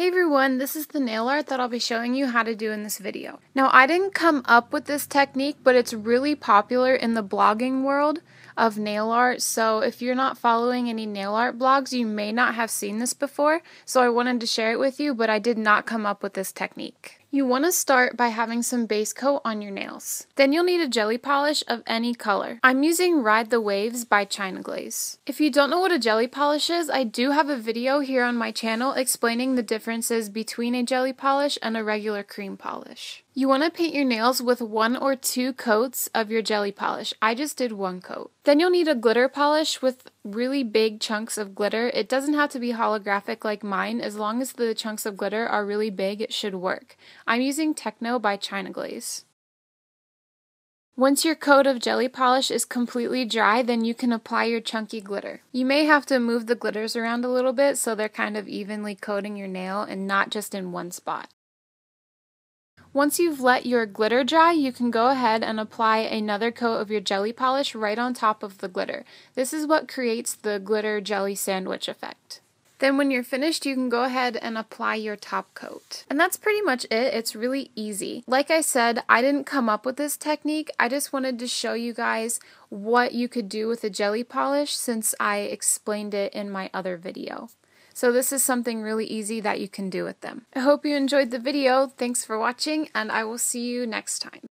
Hey everyone, this is the nail art that I'll be showing you how to do in this video. Now I didn't come up with this technique, but it's really popular in the blogging world of nail art, so if you're not following any nail art blogs, you may not have seen this before, so I wanted to share it with you, but I did not come up with this technique. You want to start by having some base coat on your nails. Then you'll need a jelly polish of any color. I'm using Ride the Waves by China Glaze. If you don't know what a jelly polish is, I do have a video here on my channel explaining the different differences between a jelly polish and a regular cream polish. You want to paint your nails with one or two coats of your jelly polish. I just did one coat. Then you'll need a glitter polish with really big chunks of glitter. It doesn't have to be holographic like mine. As long as the chunks of glitter are really big, it should work. I'm using Techno by China Glaze. Once your coat of jelly polish is completely dry, then you can apply your chunky glitter. You may have to move the glitters around a little bit so they're kind of evenly coating your nail and not just in one spot. Once you've let your glitter dry, you can go ahead and apply another coat of your jelly polish right on top of the glitter. This is what creates the glitter jelly sandwich effect. Then when you're finished, you can go ahead and apply your top coat. And that's pretty much it. It's really easy. Like I said, I didn't come up with this technique. I just wanted to show you guys what you could do with a jelly polish since I explained it in my other video. So this is something really easy that you can do with them. I hope you enjoyed the video. Thanks for watching and I will see you next time.